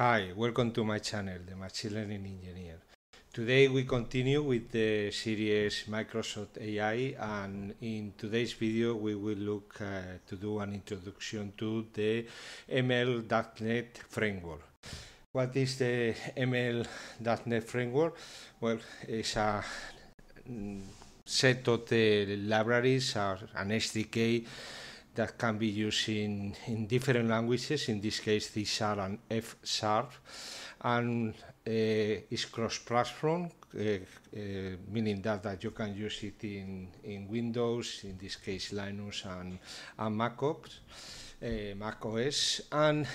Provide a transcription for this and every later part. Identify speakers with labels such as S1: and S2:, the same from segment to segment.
S1: Hi, welcome to my channel, the Machine Learning Engineer. Today we continue with the series Microsoft AI and in today's video we will look uh, to do an introduction to the ML.NET framework. What is the ML.NET framework? Well, it's a mm, set of the libraries or an SDK that can be used in, in different languages. In this case, C sharp and F sharp, and uh, it's cross-platform, uh, uh, meaning that, that you can use it in, in Windows, in this case Linux and, and Mac, OS, uh, Mac OS, and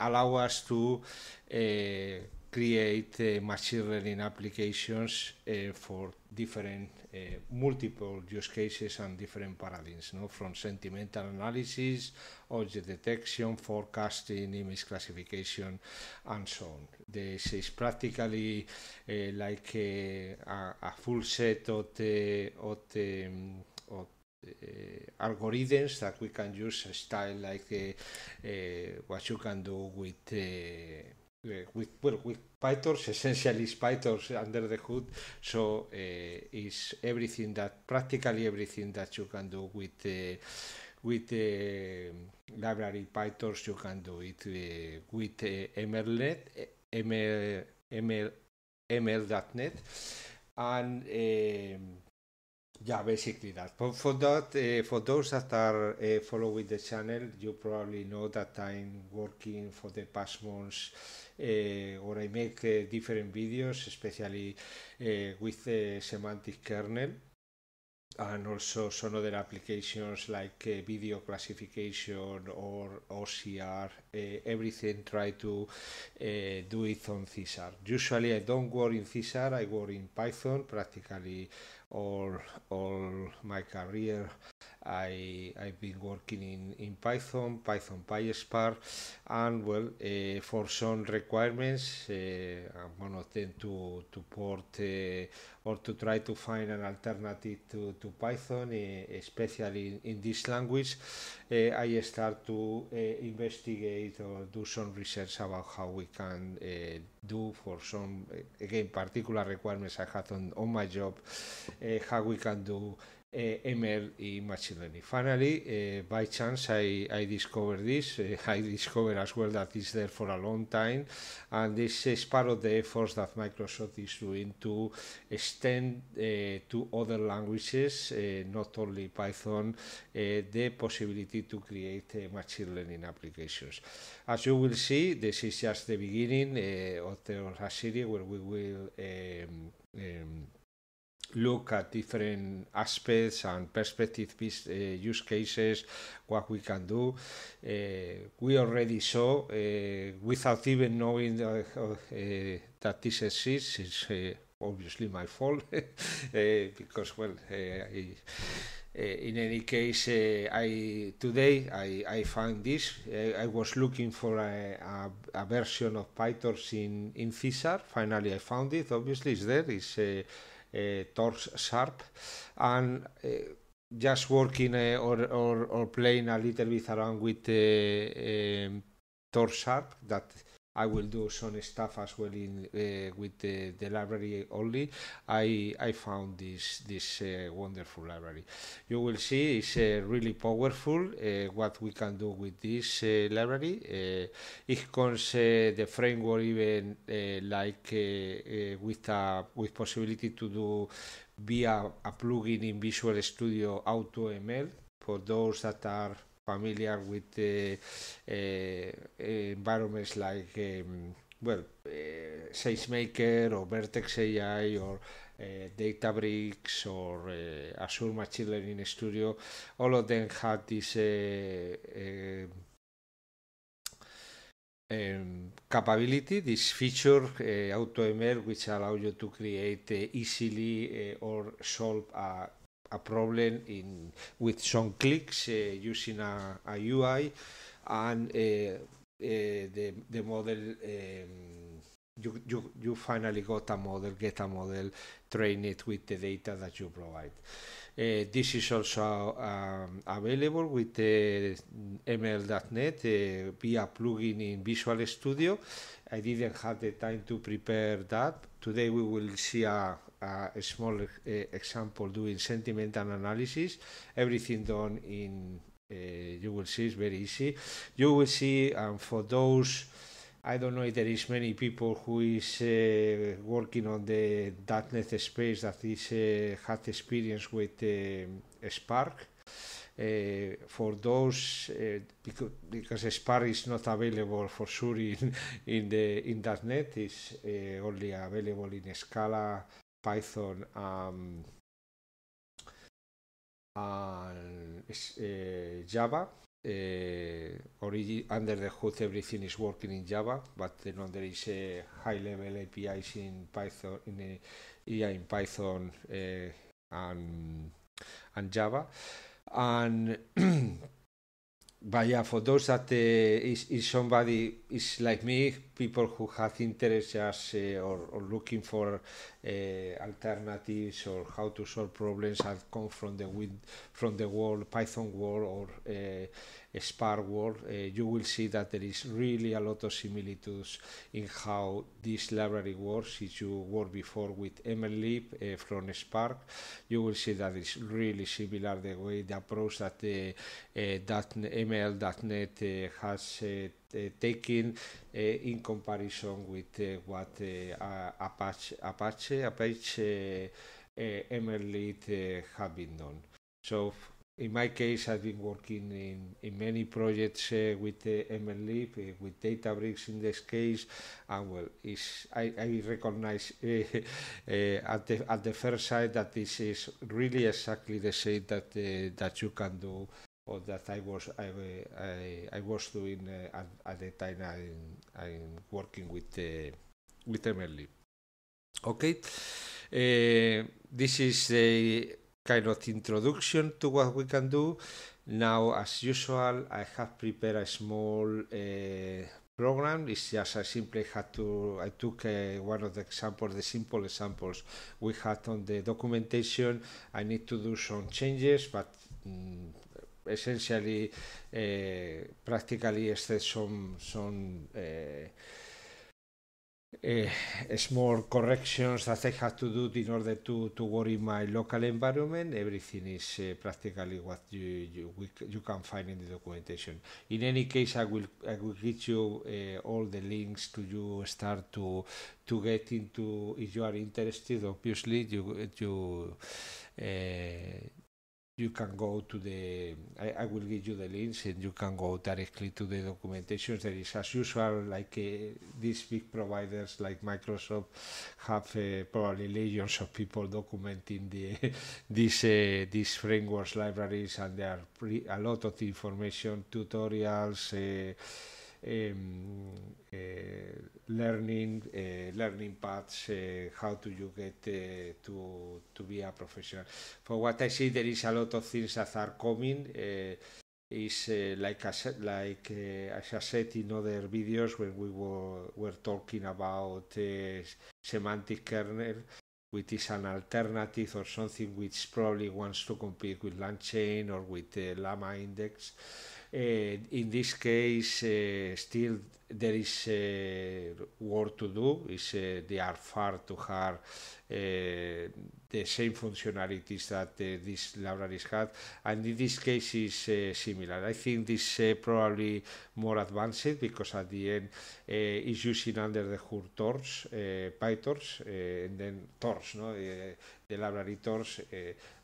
S1: allow us to create machine learning applications for different Eh, multiple use cases and different paradigms, you from sentimental analysis, object detection, forecasting, image classification, and so on. This is practically eh, like eh, a, a, full set of the, of the, of uh, algorithms that we can use a style like uh, uh, what you can do with Eh, with well with PyTorch, essentially is PyTorch under the hood. So uh, everything that practically everything that you can do with eh, with the library PyTorch, you can do it uh, with uh, ML, ML, ML.net, and yeah, basically that. But for that, uh, for those that are uh, following the channel, you probably know that I'm working for the past months uh, or I make uh, different videos, especially eh, with the semantic kernel and also some other applications like video classification or OCR, everything try to do it on CSR. Usually I don't work in CSR, I work in Python practically all, all my career I, I've been working in, in Python, Python PySpark, and well, uh, for some requirements, uh, one of them to, to port uh, or to try to find an alternative to, to Python, uh, especially in, in, this language, uh, I start to uh, investigate or do some research about how we can do for some, again, particular requirements I had on, on my job, how we can do Eh, ML in machine learning. Finally, eh, by chance, I, I discovered this. Eh, I discovered as well that it's there for a long time, and this is part of the efforts that Microsoft is doing to extend to other languages, not only Python, the possibility to create machine learning applications. As you will see, this is just the beginning uh, of the series where we will um, um look at different aspects and perspective uh, use cases, what we can do. Uh, we already saw, uh, without even knowing that, that this exists, it's obviously my fault, because, well, I, in any case, I today I, I found this. I was looking for a, a, a, version of PyTorch in, in Fisar. Finally, I found it. Obviously, it's there. It's Eh, Torx Sharp, and eh, just working eh, or, or, or playing a little bit around with uh, Torx Sharp that I will do some stuff as well in uh, with the, the library only. I I found this this uh, wonderful library. You will see it's uh, really powerful uh, what we can do with this uh, library. Uh, it comes the framework even like with a with possibility to do via a plugin in Visual Studio AutoML for those that are familiar with eh, eh, environments like um, well eh, SageMaker or Vertex AI or uh, Databricks or Azure Machine Learning Studio, all of them had this uh, um, capability, this feature, AutoML, which allow you to create easily or solve a a problem in with some clicks uh, using a, a, UI and uh, uh, the the model. Um, you, you, you finally got a model, get a model, train it with the data that you provide. Uh, this is also um, available with the uh, ML.NET uh, via plugin in Visual Studio. I didn't have the time to prepare that. Today we will see a, a, small uh, example doing sentimental analysis. Everything done in eh, you will see is very easy. You will see, and um, for those. I don't know if there is many people who is uh, working on the .NET space that is uh, had experience with uh, Spark. for those, because, because Spark is not available for sure in, in the in .NET, is only available in Scala Python um, and uh, Java. Uh, under the hood, everything is working in Java, but then there is a high-level APIs in Python, in uh, yeah, in Python uh, and and Java, and but yeah, for those that uh, is, is somebody is like me people who have interest just uh, eh, or, or, looking for uh, alternatives or how to solve problems have come from the with, from the world Python world or uh, Spark world. you will see that there is really a lot of similitudes in how this library works. If you worked before with MLlib from Spark, you will see that it's really similar the way the approach that uh, that ML.NET has uh, taking uh, in comparison with uh, what Apache Apache Apache Emerald have been done. So in my case, I've been working in, in many projects uh, with uh, MLib, uh, with Databricks in this case, and well, is I, I recognize uh, at, the, at the first sight that this is really exactly the same that, that you can do or that I was I, I, I was doing uh, at, at, the time I'm, I'm working with uh, with Emily. Okay, uh, this is a kind of introduction to what we can do. Now, as usual, I have prepared a small uh, program. It's just I simply had to, I took uh, one of the examples, the simple examples we had on the documentation. I need to do some changes, but mm, essentially eh, practically except some some eh, eh, small corrections that I had to do in order to, to work in my local environment. Everything is practically what you you, we, you can find in the documentation. In any case, I will I will get you all the links to you start to to get into. If you are interested, obviously you you. Uh, you can go to the I, I, will give you the links and you can go directly to the documentation there is as usual like uh, these big providers like microsoft have uh, probably legions of people documenting the these uh, these frameworks libraries and there are a lot of information tutorials uh, Eh, learning eh, learning paths. Eh, how do you get to to be a professional? For what I see, there is a lot of things that are coming is uh, like I said, like uh, as I said in other videos when we were were talking about uh, semantic kernel, which is an alternative or something which probably wants to compete with LangChain or with Llama index. Eh, in this case, eh, still there is work to do. Is uh, they are far to have uh, the same functionalities that uh, these libraries had, and in this case is similar. I think this probably more advanced because at the end it's using under the hood Tors, PyTors, and then Tors, no? the library Tors.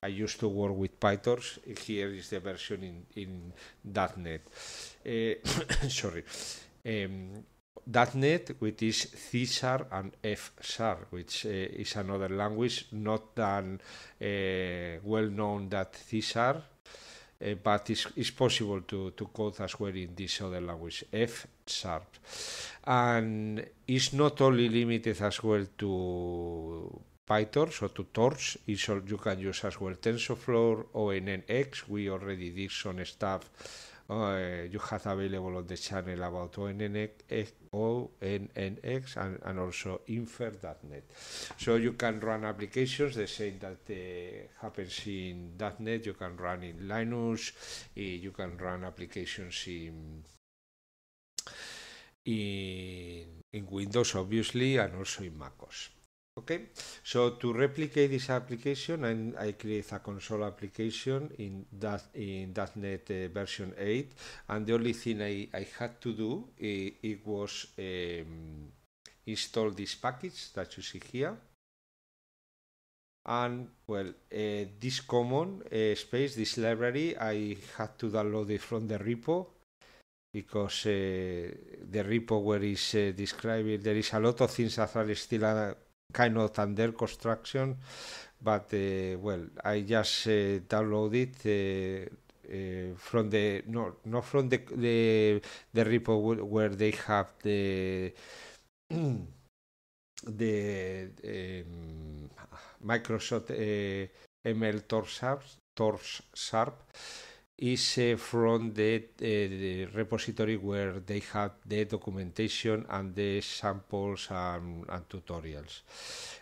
S1: I used to work with PyTors. Here is the version in in .NET. sorry um, .NET, which is C sharp and F sharp, which uh, is another language not that uh, eh, well known that C sharp, uh, but it's, it's possible to, to code as well in this other language, F sharp. And it's not only limited as well to PyTorch or to Torch, it's all, you can use as well TensorFlow, ONNX, we already did some stuff you have available on the channel about ONNX, ONNX and, also infer.net. So you can run applications the same that uh, happens in .NET, you can run in Linux, you can run applications in, in Windows obviously and also in MacOS. Okay, so to replicate this application, I create a console application in that in .NET uh, version 8, and the only thing I, I had to do it, eh, it was um, install this package that you see here. And well, uh, this common uh, space, this library, I had to download it from the repo because the repo where is described, there is a lot of things that are still uh, kind of under construction, but uh, well, I just uh, downloaded uh, from the no not from the the, the repo where they have the the um, Microsoft ML Torch Sharp, Sharp is uh, from the, uh, the, repository where they have the documentation and the samples and, and tutorials.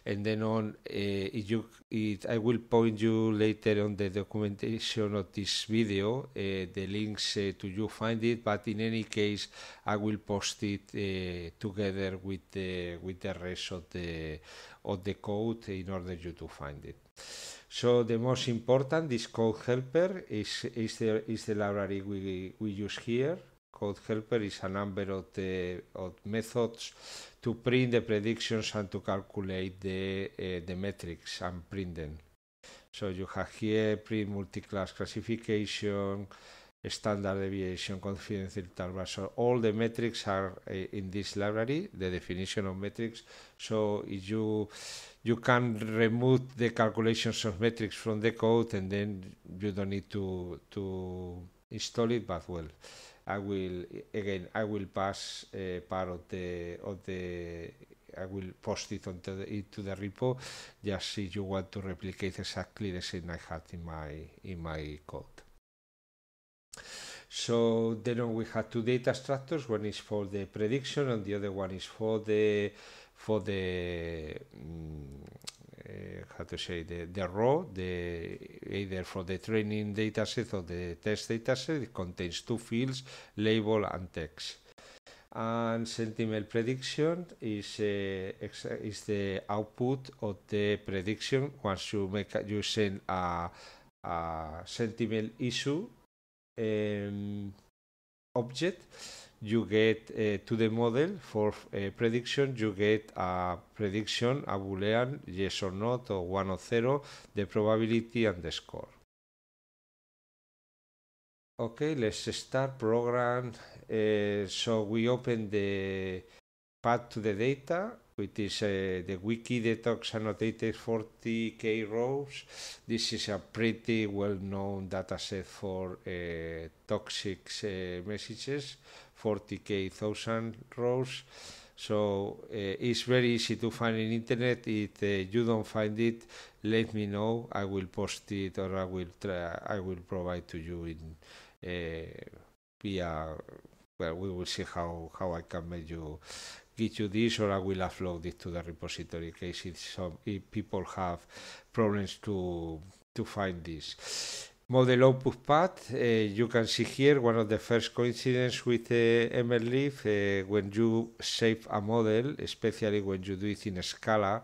S1: And then on, uh, you, it, I will point you later on the documentation of this video, uh, the links uh, to you find it, but in any case, I will post it uh, together with the, with the rest of the, of the code in order you to find it. So the most important, this code helper is, is, the, is the library we, we use here. Code helper is a number of, the, of methods to print the predictions and to calculate the, uh, the metrics and print them. So you have here print multi-class classification, standard deviation, confidence interval. So all the metrics are uh, in this library, the definition of metrics. So if you you can remove the calculations of metrics from the code, and then you don't need to to install it. But well, I will again I will pass uh, part of the of the I will post it onto the, into the repo just if you want to replicate exactly the same I had in my in my code. So then we have two data structures. One is for the prediction, and the other one is for the for the um, uh, how to say the, the raw the either for the training dataset or the test dataset. It contains two fields, label and text. And sentiment prediction is uh, is the output of the prediction once you make you send a, a sentiment issue um, object, you get uh, to the model for uh, prediction you get a prediction a boolean yes or not or one or zero the probability and the score okay let's start program uh, so we open the path to the data which is uh, the wiki detox annotated 40k rows. This is a pretty well-known dataset for uh, toxic uh, messages, 40k thousand rows. So uh, it's very easy to find in internet. If uh, you don't find it, let me know. I will post it or I will try, I will provide to you in uh, via. Well, we will see how how I can make you git you this or I will upload it to the repository in case some, if people have problems to, to find this. Model output path, uh, you can see here one of the first coincidences with uh, MLLib uh, when you save a model, especially when you do it in Scala,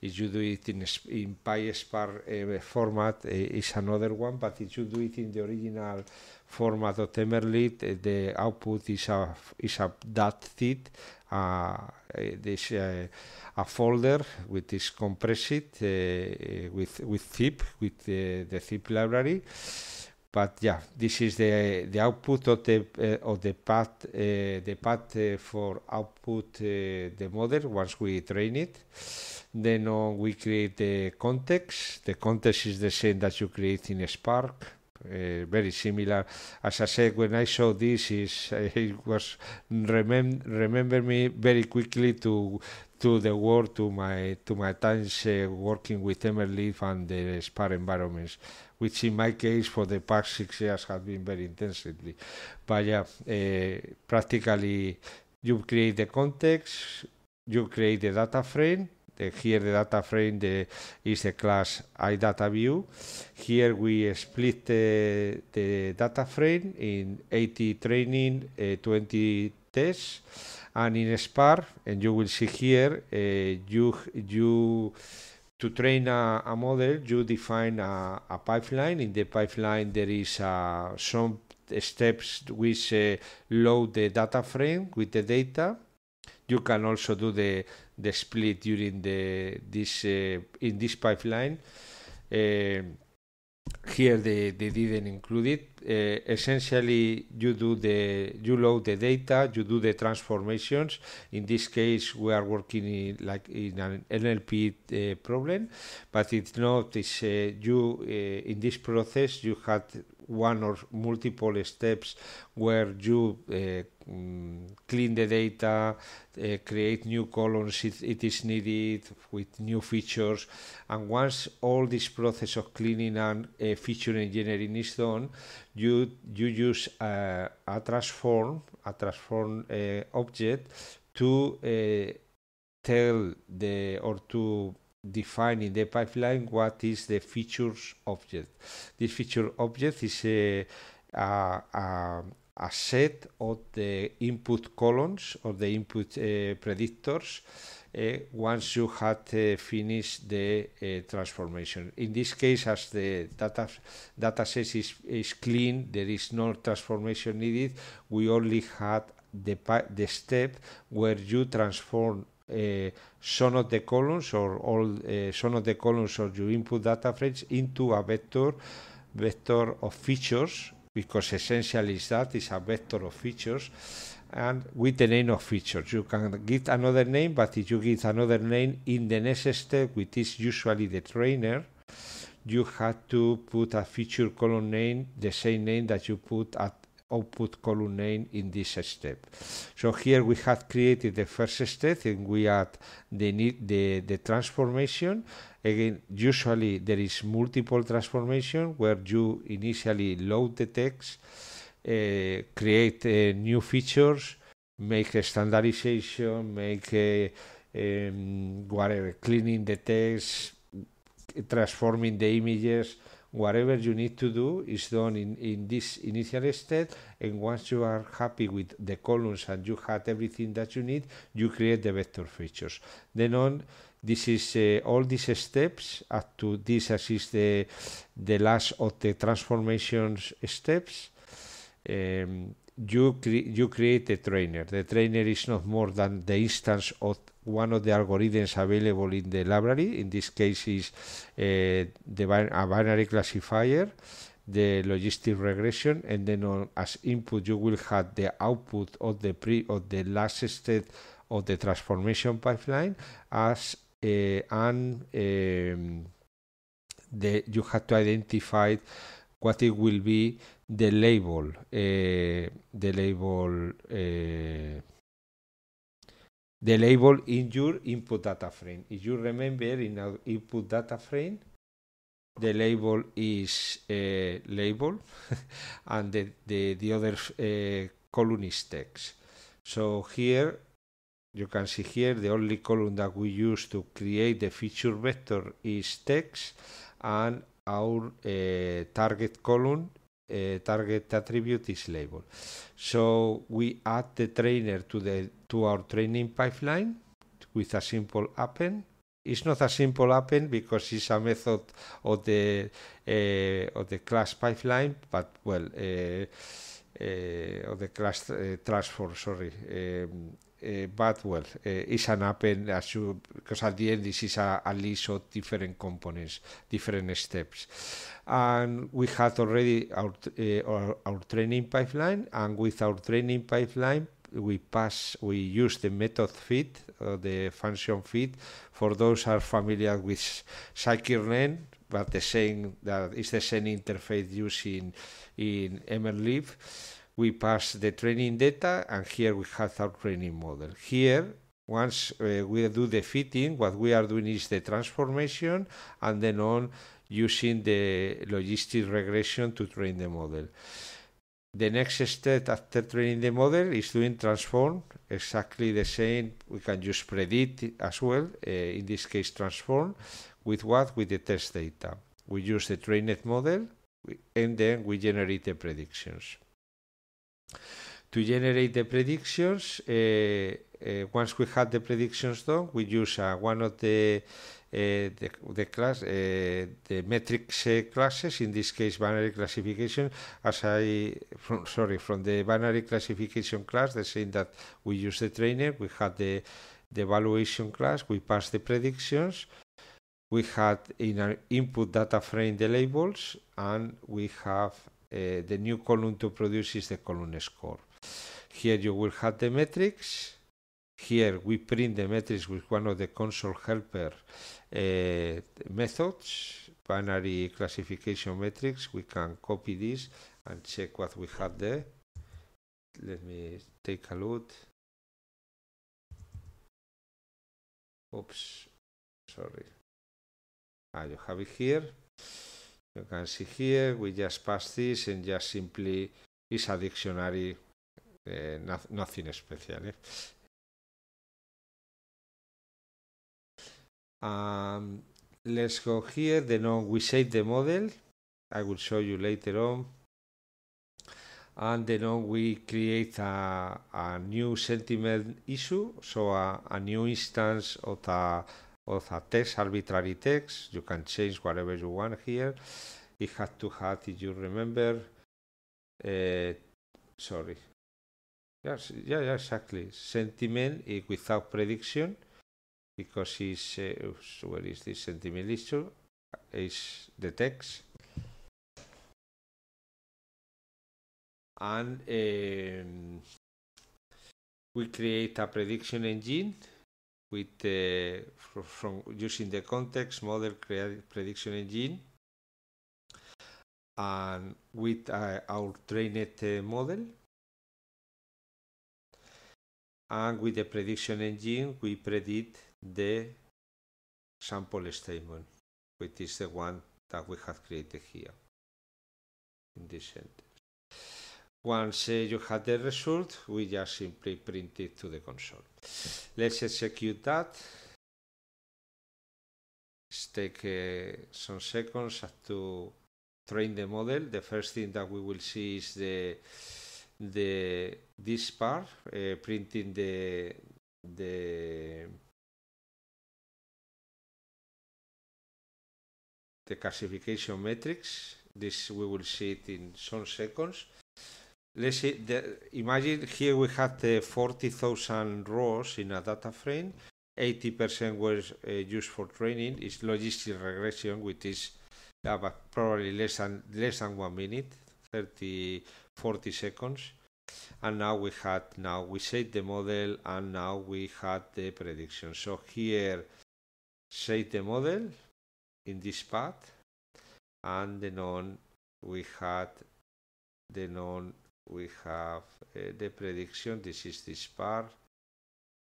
S1: if you do it in, in PySpark uh, format, uh, is another one, but if you do it in the original format of Temerlid, eh, the output is a, is a .dat feed, uh, eh, this, uh, a folder which is compressed with, with zip, with the, the zip library. But yeah, this is the the output of the of the path the path for output the model once we train it. Then uh, we create the context. The context is the same that you create in Spark Eh, very similar. As I said, when I saw this, is it was remem remember me very quickly to to the world to my to my times uh, working with Emerleaf and the SPAR environments, which in my case for the past six years has been very intensively. But yeah, eh, practically you create the context, you create the data frame the, here the data frame the, is a class iDataView. Here we split the, the data frame in 80 training, uh, 20 tests, and in Spark, and you will see here, uh, you, you to train a, a, model, you define a, a, pipeline. In the pipeline, there is uh, some steps which uh, load the data frame with the data you can also do the the split during the this uh, in this pipeline. Uh, here they, they didn't include it. Uh, essentially, you do the you load the data, you do the transformations. In this case, we are working in, like in an NLP uh, problem, but it's not. It's uh, you uh, in this process you had one or multiple steps where you uh, um, clean the data, uh, create new columns if it is needed with new features. And once all this process of cleaning and uh, feature engineering is done, you you use uh, a transform a transform uh, object to uh, tell the or to define in the pipeline what is the features object. This feature object is uh, a, a, a a set of the input columns or the input eh, predictors eh, once you had eh, finished the transformation. In this case, as the data, data set is, is clean, there is no transformation needed, we only had the, the step where you transform uh, some of the columns or all uh, some of the columns or your input data frames into a vector vector of features because essentially is that is a vector of features and with the name of features you can give another name but if you give another name in the next step which is usually the trainer you have to put a feature column name the same name that you put at output column name in this step. So here we have created the first step and we add the, the, the transformation Again, usually there is multiple transformation where you initially load the text, uh, create uh, new features, make a standardization, make a, um, whatever, cleaning the text, transforming the images, whatever you need to do is done in, in this initial step and once you are happy with the columns and you had everything that you need, you create the vector features. Then on this is uh, all these steps up to this as is the the last of the transformations steps um, you cre you create a trainer the trainer is not more than the instance of one of the algorithms available in the library in this case is uh, the a binary classifier the logistic regression and then on, as input you will have the output of the pre of the last step of the transformation pipeline as Eh, and um, the, you have to identify what it will be the label eh, the label eh, the label in your input data frame. If you remember in our input data frame, the label is label and the, the, the other uh, column is text. So here you can see here the only column that we use to create the feature vector is text and our uh, target column uh, target attribute is label. So we add the trainer to the to our training pipeline with a simple append. It's not a simple append because it's a method of the uh, of the class pipeline, but well, uh, uh of the class uh, transform. Sorry, um, Eh, but well, uh, eh, it's an open as you because at the end this is a, a list of different components, different steps, and we had already our, uh, our, our training pipeline, and with our training pipeline we pass we use the method fit or uh, the function fit for those are familiar with scikit-learn but the same that is the same interface used in in we pass the training data and here we have our training model. Here, once uh, we do the fitting, what we are doing is the transformation and then on using the logistic regression to train the model. The next step after training the model is doing transform, exactly the same. We can just predict as well, uh, in this case transform, with what? With the test data. We use the trained model and then we generate the predictions. To generate the predictions, uh, uh, once we have the predictions done, we use uh, one of the uh, the, the class uh, the metrics uh, classes in this case binary classification as I from, sorry from the binary classification class the same that we use the trainer we had the the evaluation class we pass the predictions we had in our input data frame the labels and we have Eh, the new column to produce is the column score. Here you will have the metrics. Here we print the metrics with one of the console helper eh, methods, binary classification metrics. We can copy this and check what we have there. Let me take a look. Oops, sorry. I ah, have it here. You can see here, we just pass this and just simply is a dictionary, uh, eh, not, nothing special. Eh? Um, let's go here, the non we save the model. I will show you later on. And then on we create a, a new sentiment issue, so a, a new instance of a of a text, arbitrary text. You can change whatever you want here. It has to have, if you remember, uh, sorry. Yes, yeah, yeah, exactly. Sentiment without prediction because it's, uh, where is this sentiment issue? Is the text. And um, we create a prediction engine with from using the context model prediction engine and with uh, our trained uh, model and with the prediction engine we predict the sample statement which is the one that we have created here in this sentence Once you have the result, we just simply print it to the console. Let's execute that. Let's take uh, some seconds to train the model. The first thing that we will see is the the this part uh, printing the the the classification matrix. This we will see it in some seconds. let's say the, imagine here we had the 40,000 rows in a data frame. 80% was uh, used for training. It's logistic regression, which is about uh, probably less than less than one minute, 30, 40 seconds. And now we had now we set the model, and now we had the prediction. So here, set the model in this path, and then on we had the non we have uh, the prediction this is this part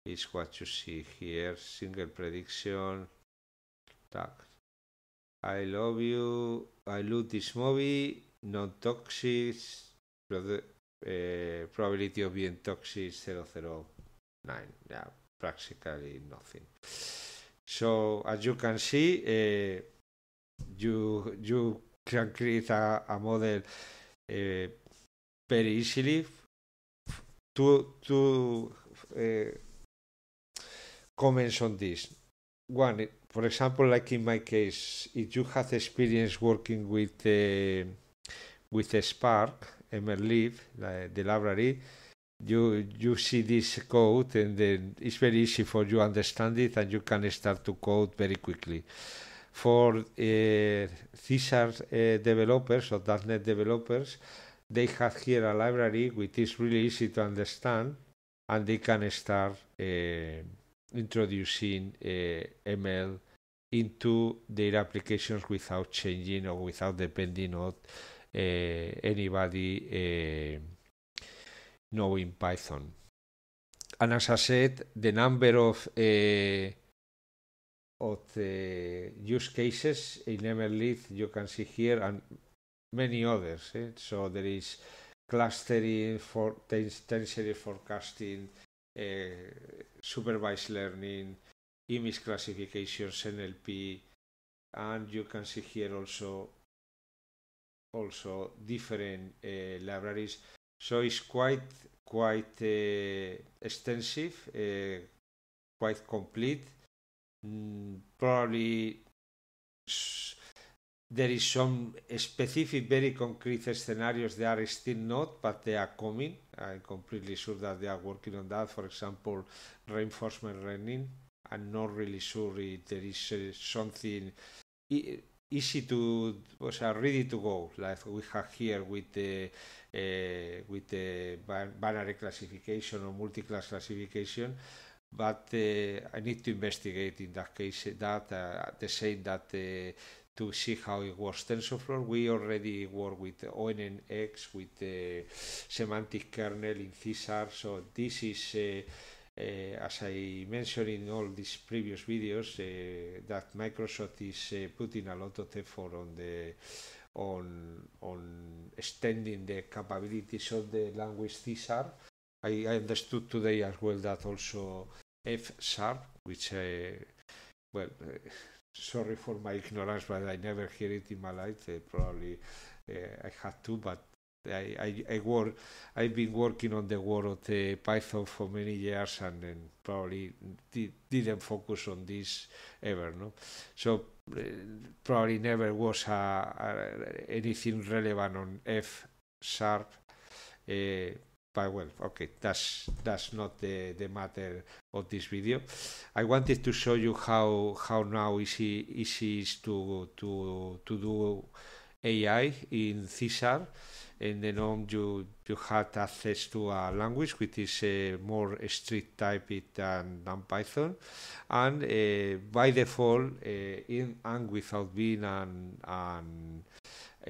S1: is what you see here single prediction i love you i love this movie non-toxic uh, eh, probability of being toxic 009 yeah practically nothing so as you can see uh, you you can create a, model Very easily, two two uh, comments on this. One, for example, like in my case, if you have experience working with uh, with a Spark MLib, like the library, you you see this code and then it's very easy for you understand it and you can start to code very quickly. For uh, these are uh, developers or .NET developers, they have here a library which is really easy to understand and they can start uh, introducing uh, eh, ML into their applications without changing or without depending on uh, anybody knowing Python. And as I said, the number of of use cases in MLith you can see here and many others. Eh? So there is clustering, for tertiary forecasting, uh, supervised learning, image classifications, NLP, and you can see here also also different uh, libraries. So it's quite quite uh, extensive, quite complete. Mm, probably there is some specific, very concrete scenarios that are still not, but they are coming. I'm completely sure that they are working on that. For example, reinforcement learning. I'm not really sure if there is uh, something e easy to, or sea, ready to go, like we have here with the uh, with the binary classification or multi-class classification. But uh, I need to investigate in that case that uh, the same that uh, to see how it works. TensorFlow, we already work with ONNX, with the uh, semantic kernel in CSAR, so this is, uh, uh, as I mentioned in all these previous videos, uh, that Microsoft is uh, putting a lot of effort on the on on extending the capabilities of the language CSAR. I, I understood today as well that also F sharp, which uh, well sorry for my ignorance, but I never hear it in my life. Uh, probably uh, I had to, but I, I, I work, I've been working on the world of uh, Python for many years and, and probably di didn't focus on this ever. No? So uh, probably never was a, uh, a, uh, anything relevant on F sharp. Uh, but well, okay, that's that's not the, the matter of this video. I wanted to show you how how now easy easy is to to to do AI in CSR. and then norm, you you had access to a language which is uh, more strict type than, than Python, and uh, by default, uh, in and without being an, an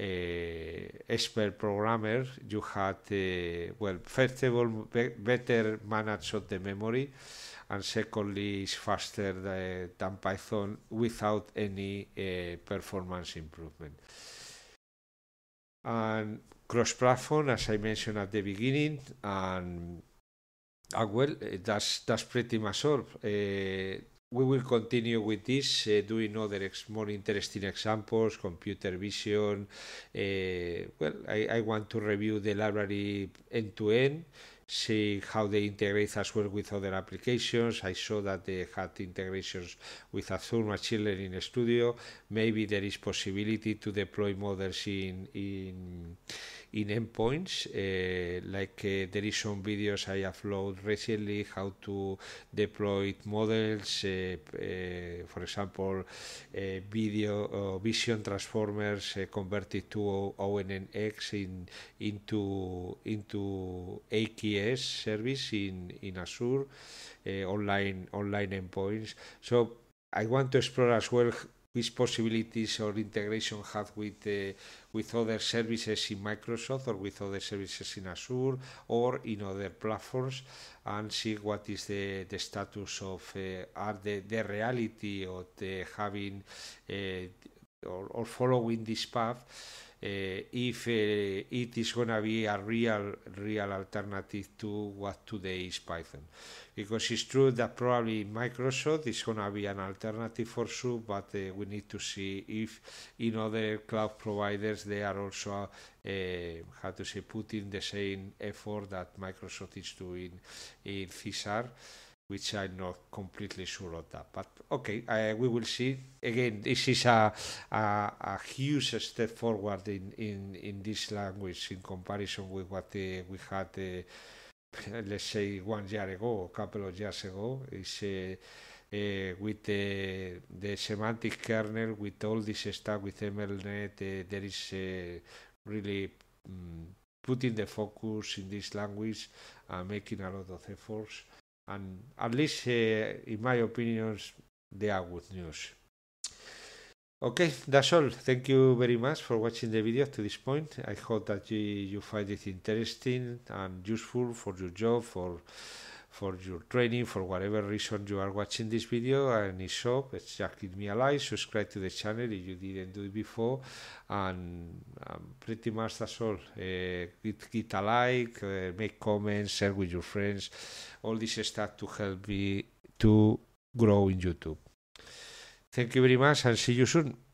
S1: Eh, expert programmer, you had eh, well first of all better manage of the memory, and secondly is faster eh, than Python without any performance improvement. And cross-platform, as I mentioned at the beginning, and ah, well, that's pretty much all. We will continue with this, uh, doing other ex- more interesting examples, computer vision. Uh, well, I, I, want to review the library end to end, see how they integrate as well with other applications. I saw that they had integrations with Azure Machine Learning Studio. Maybe there is possibility to deploy models in in in endpoints, uh, like uh, there is some videos I upload recently how to deploy models, uh, for example, video vision transformers converted to ONNX in into into AKS service in in Azure, online online endpoints. So I want to explore as well which possibilities or integration have with uh, with other services in Microsoft or with other services in Azure or in other platforms, and see what is the, the status of uh, are the, the reality of the having uh, or, or following this path uh, if uh, it is going to be a real real alternative to what today is Python. Because it's true that probably Microsoft is going to be an alternative for sure, but uh, we need to see if in other cloud providers they are also, how to say, putting the same effort that Microsoft is doing in CSR which I'm not completely sure of that. But okay, I, uh, we will see. Again, this is a, a, a, huge step forward in, in, in this language in comparison with what we had, uh, let's say, one year ago, a couple of years ago. It's, uh, uh, with the, the semantic kernel, with all this stuff, with MLNet, uh, there is uh, really um, putting the focus in this language and making a lot of efforts and at least uh, in my opinions they are good news okay that's all thank you very much for watching the video to this point i hope that you, you find it interesting and useful for your job for for your training, for whatever reason you are watching this video and it's up, just give me a like, subscribe to the channel if you didn't do it before, and um, pretty much that's all. Uh, give, give a like, uh, make comments, share with your friends, all this stuff to help me to grow in YouTube. Thank you very much and see you soon.